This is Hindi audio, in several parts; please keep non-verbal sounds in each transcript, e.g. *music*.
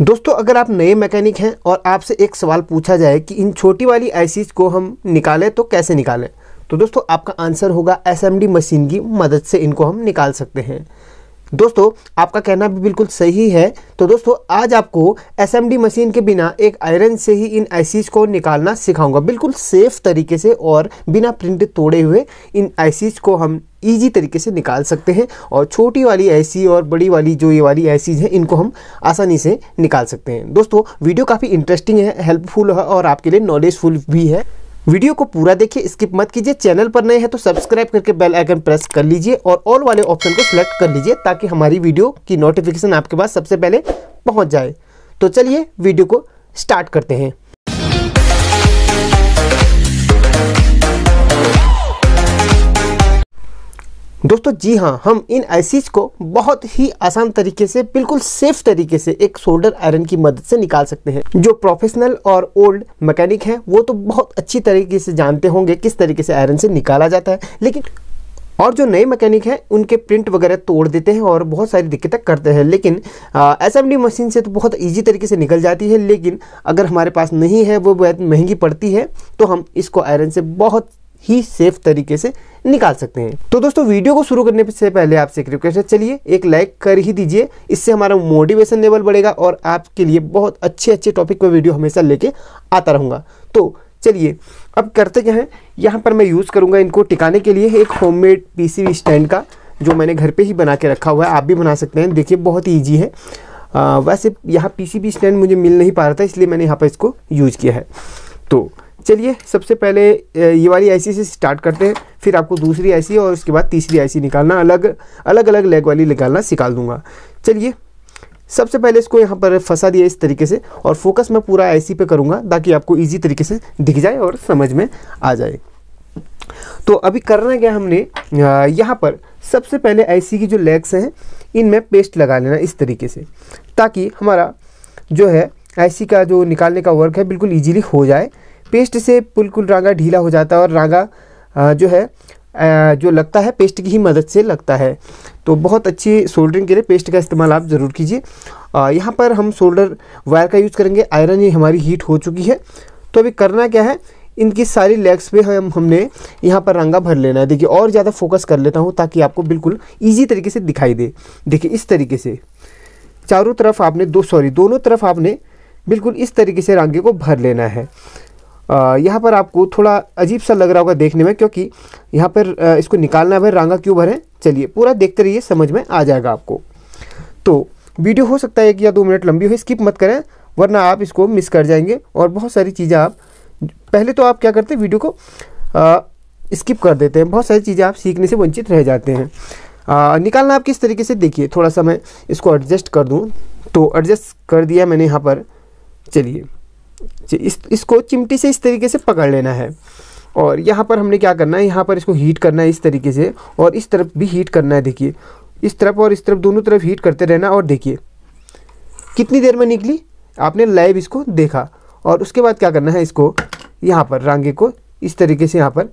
दोस्तों अगर आप नए मैकेनिक हैं और आपसे एक सवाल पूछा जाए कि इन छोटी वाली आईसीज को हम निकालें तो कैसे निकालें तो दोस्तों आपका आंसर होगा एसएमडी मशीन की मदद से इनको हम निकाल सकते हैं दोस्तों आपका कहना भी बिल्कुल सही है तो दोस्तों आज आपको एस मशीन के बिना एक आयरन से ही इन आईसीज को निकालना सिखाऊंगा बिल्कुल सेफ तरीके से और बिना प्रिंट तोड़े हुए इन आईसीज को हम ईजी तरीके से निकाल सकते हैं और छोटी वाली ऐसी और बड़ी वाली जो ये वाली ऐसी हैं इनको हम आसानी से निकाल सकते हैं दोस्तों वीडियो काफ़ी इंटरेस्टिंग है हेल्पफुल है और आपके लिए नॉलेजफुल भी है वीडियो को पूरा देखिए स्किप मत कीजिए चैनल पर नए हैं तो सब्सक्राइब करके बेल आइकन प्रेस कर लीजिए और ऑल वाले ऑप्शन को सिलेक्ट कर लीजिए ताकि हमारी वीडियो की नोटिफिकेशन आपके पास सबसे पहले पहुंच जाए तो चलिए वीडियो को स्टार्ट करते हैं दोस्तों जी हाँ हम इन आईसीज को बहुत ही आसान तरीके से बिल्कुल सेफ तरीके से एक सोल्डर आयरन की मदद से निकाल सकते हैं जो प्रोफेशनल और ओल्ड मैकेनिक हैं वो तो बहुत अच्छी तरीके से जानते होंगे किस तरीके से आयरन से निकाला जाता है लेकिन और जो नए मैकेनिक हैं उनके प्रिंट वगैरह तोड़ देते हैं और बहुत सारी दिक्कतें करते हैं लेकिन एस मशीन से तो बहुत ईजी तरीके से निकल जाती है लेकिन अगर हमारे पास नहीं है वो बहुत महंगी पड़ती है तो हम इसको आयरन से बहुत ही सेफ तरीके से निकाल सकते हैं तो दोस्तों वीडियो को शुरू करने से पहले आपसे एक रिक्वेस्ट है चलिए एक लाइक कर ही दीजिए इससे हमारा मोटिवेशन लेवल बढ़ेगा और आपके लिए बहुत अच्छे अच्छे टॉपिक पर वीडियो हमेशा लेके आता रहूँगा तो चलिए अब करते क्या हैं यहाँ पर मैं यूज़ करूँगा इनको टिकाने के लिए एक होममेड मेड स्टैंड का जो मैंने घर पे ही बना के रखा हुआ है आप भी बना सकते हैं देखिए बहुत ईजी है आ, वैसे यहाँ पीसीबी स्टैंड मुझे मिल नहीं पा रहा था इसलिए मैंने यहाँ पर इसको यूज़ किया है तो चलिए सबसे पहले ये वाली आईसी से स्टार्ट करते हैं फिर आपको दूसरी आईसी और उसके बाद तीसरी आईसी निकालना अलग अलग अलग लेग वाली निकालना सिखा दूंगा चलिए सबसे पहले इसको यहाँ पर फंसा दिया इस तरीके से और फोकस मैं पूरा आईसी पे करूँगा ताकि आपको ईजी तरीके से दिख जाए और समझ में आ जाए तो अभी करना क्या हमने यहाँ पर सबसे पहले आई की जो लेग्स हैं इनमें पेस्ट लगा लेना इस तरीके से ताकि हमारा जो है आई का जो निकालने का वर्क है बिल्कुल ईजीली हो जाए पेस्ट से बिल्कुल रागा ढीला हो जाता है और रागा जो है जो लगता है पेस्ट की ही मदद से लगता है तो बहुत अच्छी सोल्डरिंग के लिए पेस्ट का इस्तेमाल आप ज़रूर कीजिए यहाँ पर हम सोल्डर वायर का यूज़ करेंगे आयरन ही हमारी हीट हो चुकी है तो अभी करना क्या है इनकी सारी लेग्स पे हम हमने यहाँ पर रंगा भर लेना है देखिए और ज़्यादा फोकस कर लेता हूँ ताकि आपको बिल्कुल ईजी तरीके से दिखाई दे देखिए इस तरीके से चारों तरफ आपने दो सॉरी दोनों तरफ आपने बिल्कुल इस तरीके से रंगे को भर लेना है यहाँ पर आपको थोड़ा अजीब सा लग रहा होगा देखने में क्योंकि यहाँ पर इसको निकालना है भाई रंगा क्यों भरें चलिए पूरा देखते रहिए समझ में आ जाएगा आपको तो वीडियो हो सकता है एक या दो मिनट लंबी हो स्किप मत करें वरना आप इसको मिस कर जाएंगे और बहुत सारी चीज़ें आप पहले तो आप क्या करते हैं वीडियो को आ, स्किप कर देते हैं बहुत सारी चीज़ें आप सीखने से वंचित रह जाते हैं आ, निकालना आप किस तरीके से देखिए थोड़ा सा मैं इसको एडजस्ट कर दूँ तो एडजस्ट कर दिया मैंने यहाँ पर चलिए इस इसको चिमटी से इस तरीके से पकड़ लेना है और यहाँ पर हमने क्या करना है यहाँ पर इसको हीट करना है इस तरीके से और इस तरफ भी हीट करना है देखिए इस तरफ और इस तरफ दोनों तरफ हीट करते रहना और देखिए कितनी देर में निकली आपने लाइव इसको देखा और उसके बाद क्या करना है इसको यहाँ पर रंगे को इस तरीके से यहाँ पर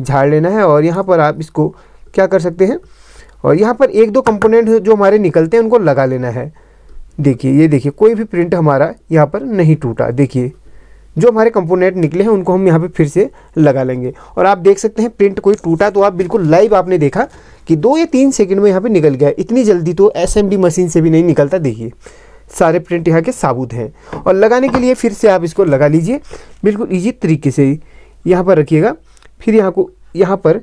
झाड़ लेना है और यहाँ पर आप इसको क्या कर सकते हैं और यहाँ पर एक दो कंपोनेंट जो हमारे निकलते हैं उनको लगा लेना है देखिए ये देखिए कोई भी प्रिंट हमारा यहाँ पर नहीं टूटा देखिए जो हमारे कंपोनेंट निकले हैं उनको हम यहाँ पे फिर से लगा लेंगे और आप देख सकते हैं प्रिंट कोई टूटा तो आप बिल्कुल लाइव आपने देखा कि दो या तीन सेकंड में यहाँ पे निकल गया इतनी जल्दी तो एस मशीन से भी नहीं निकलता देखिए सारे प्रिंट यहाँ के साबुत हैं और लगाने के लिए फिर से आप इसको लगा लीजिए बिल्कुल ईजी तरीके से यहाँ पर रखिएगा फिर यहाँ को यहाँ पर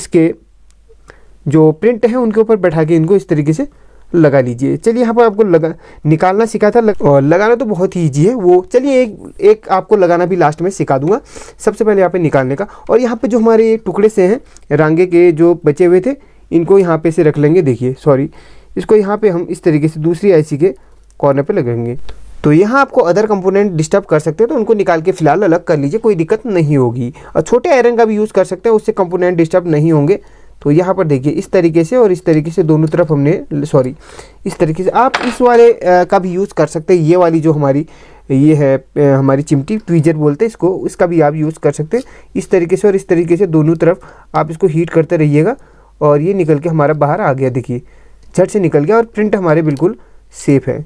इसके जो प्रिंट हैं उनके ऊपर बैठा के इनको इस तरीके से लगा लीजिए चलिए यहाँ पर आपको लगा निकालना सिखाया था लग, लगाना तो बहुत ही ईजी है वो चलिए एक एक आपको लगाना भी लास्ट में सिखा दूंगा सबसे पहले यहाँ पे निकालने का और यहाँ पे जो हमारे टुकड़े से हैं रंगे के जो बचे हुए थे इनको यहाँ पे से रख लेंगे देखिए सॉरी इसको यहाँ पे हम इस तरीके से दूसरी आई के कॉर्नर पर लगेंगे तो यहाँ आपको अदर कंपोनेंट डिस्टर्ब कर सकते हैं तो उनको निकाल के फिलहाल अलग कर लीजिए कोई दिक्कत नहीं होगी और छोटे आयरन का भी यूज़ कर सकते हैं उससे कंपोनेंट डिस्टर्ब नहीं होंगे तो यहाँ पर देखिए इस तरीके से और इस तरीके से दोनों तरफ हमने सॉरी इस तरीके से आप इस वाले का भी यूज़ कर सकते हैं ये वाली जो हमारी ये है हमारी चिमटी ट्वीजर बोलते हैं इसको इसका भी आप यूज़ कर सकते हैं इस तरीके से और इस तरीके से दोनों तरफ आप इसको हीट करते रहिएगा और ये निकल के हमारा बाहर आ गया देखिए झट से निकल गया और प्रिंट हमारे बिल्कुल सेफ़ है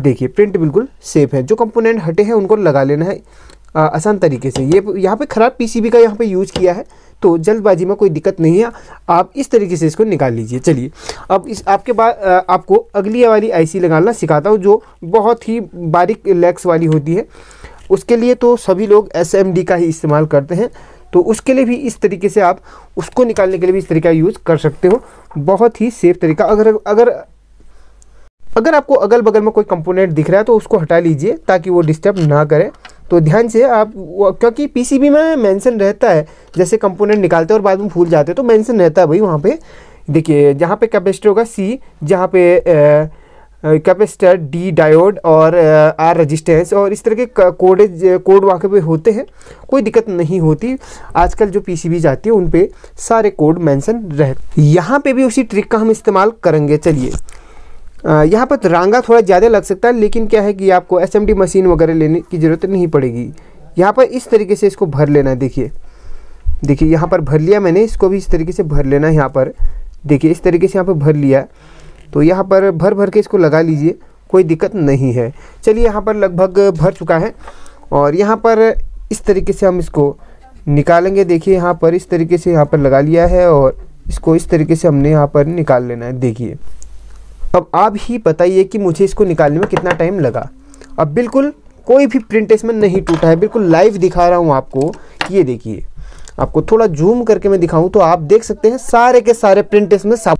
देखिए प्रिंट बिल्कुल सेफ़ है जो कंपोनेंट हटे हैं उनको लगा लेना है आ, आसान तरीके से ये यहाँ पे ख़राब पीसीबी का यहाँ पे यूज़ किया है तो जल्दबाजी में कोई दिक्कत नहीं है आप इस तरीके से इसको निकाल लीजिए चलिए अब इस आपके बाद आपको अगली वाली आईसी लगाना सिखाता हूँ जो बहुत ही बारीक लेग्स वाली होती है उसके लिए तो सभी लोग एस का ही इस्तेमाल करते हैं तो उसके लिए भी इस तरीके से आप उसको निकालने के लिए भी इस तरीका यूज़ कर सकते हो बहुत ही सेफ तरीका अगर अगर अगर आपको अगल बगल में कोई कंपोनेंट दिख रहा है तो उसको हटा लीजिए ताकि वो डिस्टर्ब ना करे तो ध्यान से आप क्योंकि पीसीबी में मेंशन रहता है जैसे कंपोनेंट निकालते हैं और बाद में भूल जाते हैं तो मेंशन रहता है भाई वहाँ पे देखिए जहाँ पे कैपेसिटर होगा सी जहाँ पे कैपेसिटर डी डायोड और आर रजिस्टेंस और इस तरह के कोड कोड वहाँ पे होते हैं कोई दिक्कत नहीं होती आजकल जो पी आती है उन पर सारे कोड मैंसन रह यहाँ पर भी उसी ट्रिक का हम इस्तेमाल करेंगे चलिए यहाँ पर रंगा थोड़ा ज़्यादा लग सकता है लेकिन क्या है कि आपको एस मशीन वगैरह लेने की ज़रूरत नहीं पड़ेगी यहाँ पर इस तरीके से इसको भर लेना है देखिए देखिए यहाँ पर भर लिया मैंने इसको भी इस तरीके से भर लेना है यहाँ पर देखिए इस तरीके से यहाँ पर भर लिया तो यहाँ पर भर भर के इसको लगा लीजिए कोई दिक्कत नहीं है चलिए यहाँ पर लगभग भर चुका है और यहाँ पर इस तरीके से हम इसको निकालेंगे देखिए यहाँ पर इस तरीके से यहाँ पर लगा लिया है और इसको इस तरीके से हमने यहाँ पर निकाल लेना है देखिए अब आप ही बताइए कि मुझे इसको निकालने में कितना टाइम लगा अब बिल्कुल कोई भी प्रिंट इसमें नहीं टूटा है बिल्कुल लाइव दिखा रहा हूँ आपको ये देखिए आपको थोड़ा जूम करके मैं दिखाऊँ तो आप देख सकते हैं सारे के सारे प्रिंट इसमें साबुत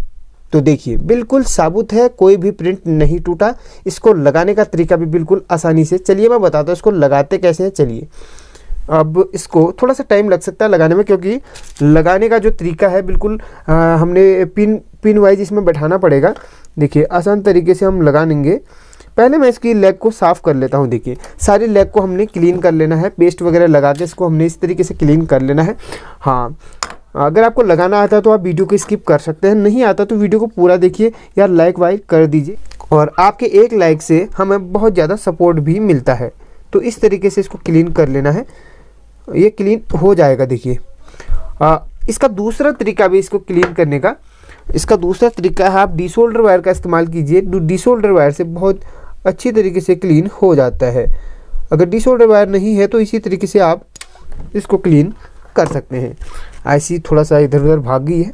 तो देखिए बिल्कुल साबुत है कोई भी प्रिंट नहीं टूटा इसको लगाने का तरीका भी बिल्कुल आसानी से चलिए मैं बताता हूँ इसको लगाते कैसे हैं चलिए अब इसको थोड़ा सा टाइम लग सकता है लगाने में क्योंकि लगाने का जो तरीका है बिल्कुल आ, हमने पिन पिन वाइज इसमें बैठाना पड़ेगा देखिए आसान तरीके से हम लगा लेंगे पहले मैं इसकी लेग को साफ़ कर लेता हूँ देखिए सारी लेग को हमने क्लीन कर लेना है पेस्ट वगैरह लगा के इसको हमने इस तरीके से क्लीन कर लेना है हाँ अगर आपको लगाना आता है तो आप वीडियो को स्किप कर सकते हैं नहीं आता तो वीडियो को पूरा देखिए या लाइक वाइक कर दीजिए और आपके एक लाइक से हमें बहुत ज़्यादा सपोर्ट भी मिलता है तो इस तरीके से इसको क्लीन कर लेना है ये क्लीन हो जाएगा देखिए इसका दूसरा तरीका भी इसको क्लीन करने का इसका दूसरा तरीका है आप डिसोल्डर वायर का इस्तेमाल कीजिए डिसोल्डर वायर से बहुत अच्छी तरीके से क्लीन हो जाता है अगर डिसोल्डर वायर नहीं है तो इसी तरीके से आप इसको क्लीन कर सकते हैं ऐसी थोड़ा सा इधर उधर भाग गई है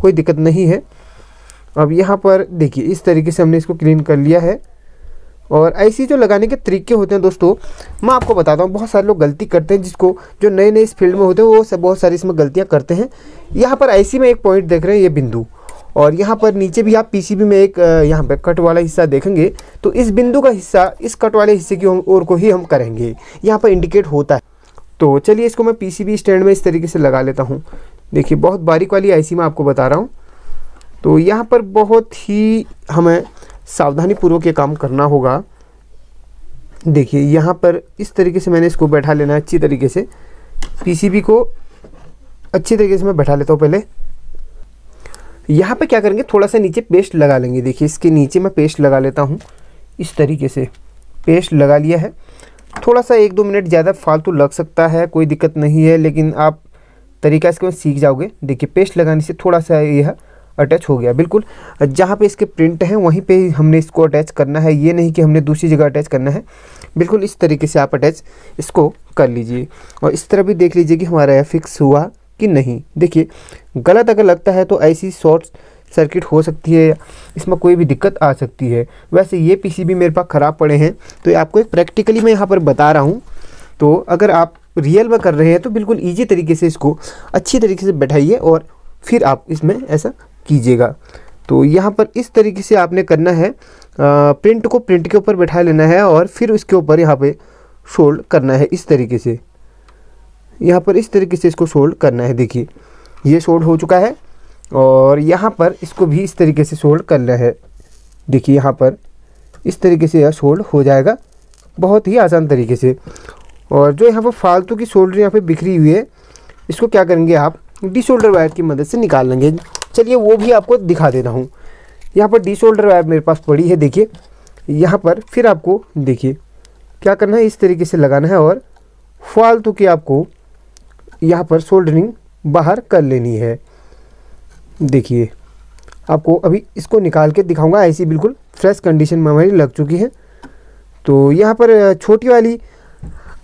कोई दिक्कत नहीं है अब यहाँ पर देखिए इस तरीके से हमने इसको क्लीन कर लिया है और ऐसी जो लगाने के तरीके होते हैं दोस्तों मैं आपको बताता हूँ बहुत सारे लोग गलती करते हैं जिसको जो नए नए इस फील्ड में होते हैं वो सब बहुत सारी इसमें गलतियाँ करते हैं यहाँ पर ऐसी में एक पॉइंट देख रहे हैं ये बिंदु और यहाँ पर नीचे भी आप पीसीबी में एक यहाँ पर कट वाला हिस्सा देखेंगे तो इस बिंदु का हिस्सा इस कट वाले हिस्से की ओर को ही हम करेंगे यहाँ पर इंडिकेट होता है तो चलिए इसको मैं पीसीबी स्टैंड में इस तरीके से लगा लेता हूँ देखिए बहुत बारीक वाली आईसी मैं आपको बता रहा हूँ तो यहाँ पर बहुत ही हमें सावधानीपूर्वक ये काम करना होगा देखिए यहाँ पर इस तरीके से मैंने इसको बैठा लेना है अच्छी तरीके से पीसीबी को अच्छी तरीके से मैं बैठा लेता हूँ पहले यहाँ पे क्या करेंगे थोड़ा सा नीचे पेस्ट लगा लेंगे देखिए इसके नीचे मैं पेस्ट लगा लेता हूँ इस तरीके से पेस्ट लगा लिया है थोड़ा सा एक दो मिनट ज़्यादा फालतू लग सकता है कोई दिक्कत नहीं है लेकिन आप तरीका इसके सीख जाओगे देखिए पेस्ट लगाने से थोड़ा सा यह अटैच हो गया बिल्कुल जहाँ पे इसके प्रिंट हैं वहीं पे हमने इसको अटैच करना है ये नहीं कि हमने दूसरी जगह अटैच करना है बिल्कुल इस तरीके से आप अटैच इसको कर लीजिए और इस तरह भी देख लीजिए कि हमारा यह फिक्स हुआ कि नहीं देखिए गलत अगर लगता है तो ऐसी शॉर्ट सर्किट हो सकती है इसमें कोई भी दिक्कत आ सकती है वैसे ये पीसीबी मेरे पास ख़राब पड़े हैं तो आपको एक प्रैक्टिकली मैं यहाँ पर बता रहा हूँ तो अगर आप रियल में कर रहे हैं तो बिल्कुल ईजी तरीके से इसको अच्छी तरीके से बैठाइए और फिर आप इसमें ऐसा कीजिएगा तो यहाँ पर इस तरीके से आपने करना है आ, प्रिंट को प्रिंट के ऊपर बैठा लेना है और फिर उसके ऊपर यहाँ पे फोल्ड करना है इस तरीके से यहाँ पर इस तरीके से इसको सोल्ड करना है देखिए ये सोल्ड हो चुका है और यहाँ पर इसको भी इस तरीके से सोल्ड करना है देखिए यहाँ पर इस तरीके से यह सोल्ड हो जाएगा बहुत ही आसान तरीके से और जो यहाँ पर फालतू की शोल्डर यहाँ पर बिखरी हुई है इसको क्या करेंगे आप डी शोल्डर वायर की मदद से निकाल लेंगे चलिए वो भी आपको दिखा देता हूँ यहाँ पर डी शोल्डर वायर मेरे पास पड़ी है देखिए यहाँ पर फिर आपको देखिए क्या करना है इस तरीके से लगाना है और फालतू की आपको यहाँ पर सोल्डरिंग बाहर कर लेनी है देखिए आपको अभी इसको निकाल के दिखाऊंगा ऐसी बिल्कुल फ्रेश कंडीशन में हमारी लग चुकी है तो यहाँ पर छोटी वाली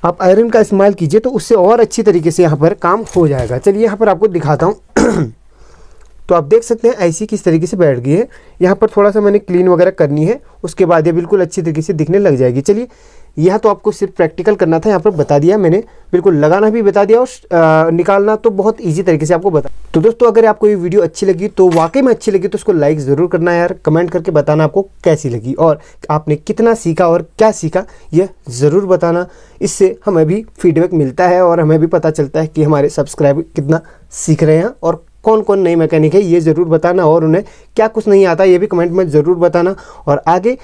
आप आयरन का इस्तेमाल कीजिए तो उससे और अच्छी तरीके से यहाँ पर काम हो जाएगा चलिए यहाँ पर आपको दिखाता हूँ *clears throat* तो आप देख सकते हैं ऐसी किस तरीके से बैठ गई है यहाँ पर थोड़ा सा मैंने क्लीन वगैरह करनी है उसके बाद ये बिल्कुल अच्छी तरीके से दिखने लग जाएगी चलिए यह तो आपको सिर्फ प्रैक्टिकल करना था यहाँ पर बता दिया मैंने बिल्कुल लगाना भी बता दिया और निकालना तो बहुत ईजी तरीके से आपको बता तो दोस्तों अगर आपको ये वीडियो अच्छी लगी तो वाकई में अच्छी लगी तो उसको लाइक ज़रूर करना यार कमेंट करके बताना आपको कैसी लगी और आपने कितना सीखा और क्या सीखा यह ज़रूर बताना इससे हमें भी फीडबैक मिलता है और हमें भी पता चलता है कि हमारे सब्सक्राइबर कितना सीख रहे हैं और कौन कौन नई मैकेनिक है ये ज़रूर बताना और उन्हें क्या कुछ नहीं आता ये भी कमेंट में ज़रूर बताना और आगे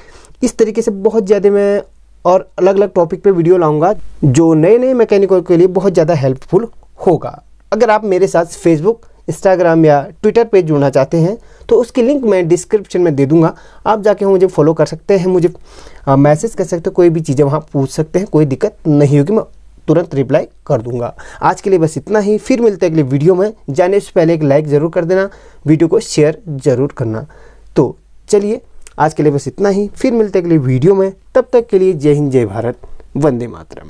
इस तरीके से बहुत ज़्यादा मैं और अलग अलग टॉपिक पे वीडियो लाऊंगा जो नए नए मैकेनिकों के लिए बहुत ज़्यादा हेल्पफुल होगा अगर आप मेरे साथ फेसबुक इंस्टाग्राम या ट्विटर पे जुड़ना चाहते हैं तो उसकी लिंक मैं डिस्क्रिप्शन में दे दूंगा आप जाके मुझे फॉलो कर सकते हैं मुझे मैसेज कर सकते हैं कोई भी चीज़ें वहाँ पूछ सकते हैं कोई दिक्कत नहीं होगी मैं तुरंत रिप्लाई कर दूंगा आज के लिए बस इतना ही फिर मिलते हैं अगले वीडियो में जाने से पहले एक लाइक ज़रूर कर देना वीडियो को शेयर ज़रूर करना तो चलिए आज के लिए बस इतना ही फिर मिलते अगले वीडियो में तब तक के लिए जय हिंद जय भारत वंदे मातरम